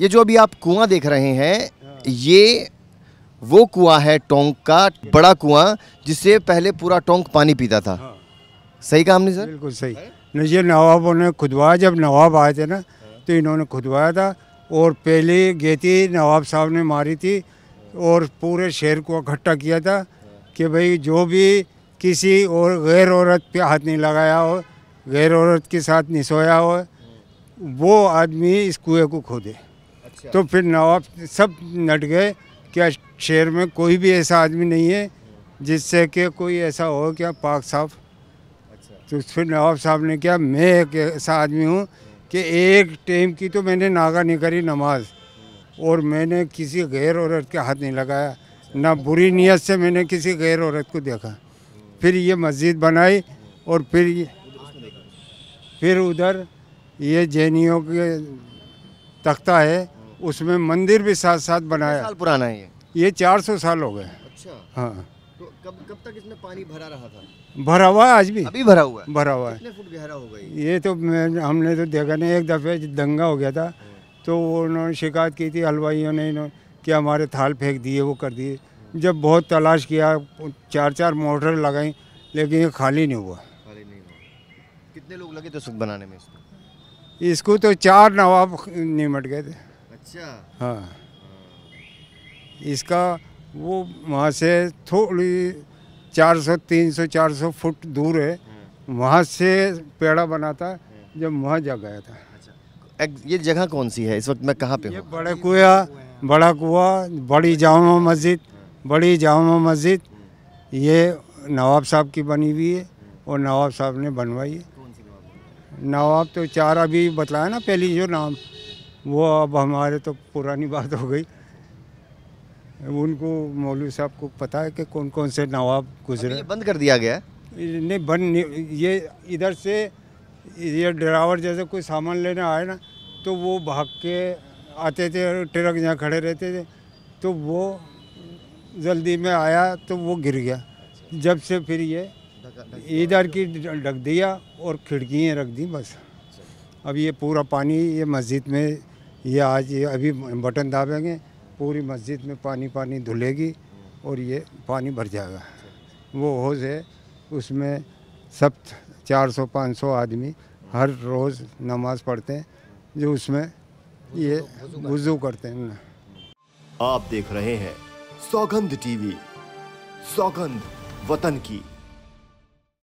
ये जो अभी आप कुआं देख रहे हैं ये वो कुआं है टोंक का बड़ा कुआं जिससे पहले पूरा टोंक पानी पीता था हाँ। सही कहा हमने सर बिल्कुल सही ये नवाबों ने खुदवाया जब नवाब आए थे ना तो इन्होंने खुदवाया था और पहले गेती नवाब साहब ने मारी थी और पूरे शहर को इकट्ठा किया था कि भाई जो भी किसी और गैर औरत पे हाथ नहीं लगाया हो गैर औरत के साथ नहीं सोया हो वो आदमी इस कुएँ को खोदे अच्छा। तो फिर नवाब सब नट गए क्या शहर में कोई भी ऐसा आदमी नहीं है जिससे कि कोई ऐसा हो क्या पाक साहब अच्छा। तो फिर नवाब साहब ने क्या मैं एक ऐसा आदमी हूँ कि एक टाइम की तो मैंने नागा नहीं करी नमाज और मैंने किसी गैर औरत के हाथ नहीं लगाया ना बुरी नीयत से मैंने किसी गैर औरत को देखा फिर ये मस्जिद बनाई और फिर फिर उधर ये जैनियों के तख्ता है उसमें मंदिर भी साथ साथ बनाया साल पुराना है ये चार सौ साल हो गए अच्छा हाँ तो कब कब तक इसमें पानी भरा रहा था भरा हुआ आज भी अभी भरा हुआ है भरा हुआ है कितने फुट गहरा हो गई ये तो हमने तो देखा नहीं एक दफ़े दंगा हो गया था हाँ। तो उन्होंने शिकायत की थी हलवाइयों ने कि हमारे थाल फेंक दिए वो कर दिए जब बहुत तलाश किया चार चार मोटर लगाई लेकिन ये खाली नहीं हुआ खाली नहीं हुआ कितने लोग लगे थे सुख बनाने में इसको इसको तो चार नवाब निमट गए थे अच्छा हाँ इसका वो वहाँ से थोड़ी 400 300 400 फुट दूर है हाँ। वहाँ से पेड़ा बना था हाँ। जब वहाँ जा गया था अच्छा ये जगह कौन सी है इस वक्त मैं कहाँ पे हूँ बड़ा कुआ बड़ा कुआ बड़ी जामा मस्जिद बड़ी जामा मस्जिद हाँ। ये नवाब साहब की बनी हुई है और नवाब साहब ने बनवाई है नवाब तो चार अभी बताया ना पहली जो नाम वो अब हमारे तो पुरानी बात हो गई उनको मौलवी साहब को पता है कि कौन कौन से नवाब गुजरे बंद कर दिया गया नहीं बंद ये इधर से ये ड्राइवर जैसे कोई सामान लेने आए ना तो वो भाग के आते थे ट्रक जहाँ खड़े रहते थे तो वो जल्दी में आया तो वो गिर गया जब से फिर ये इधर की ढक दिया और खिड़कियाँ रख दी बस अब ये पूरा पानी ये मस्जिद में ये आज ये अभी बटन दाबेंगे पूरी मस्जिद में पानी पानी धुलेगी और ये पानी भर जाएगा वो होज है उसमें सब 400-500 आदमी हर रोज़ नमाज़ पढ़ते हैं जो उसमें ये वजू करते हैं आप देख रहे हैं सौगंध टीवी सौगंध वतन की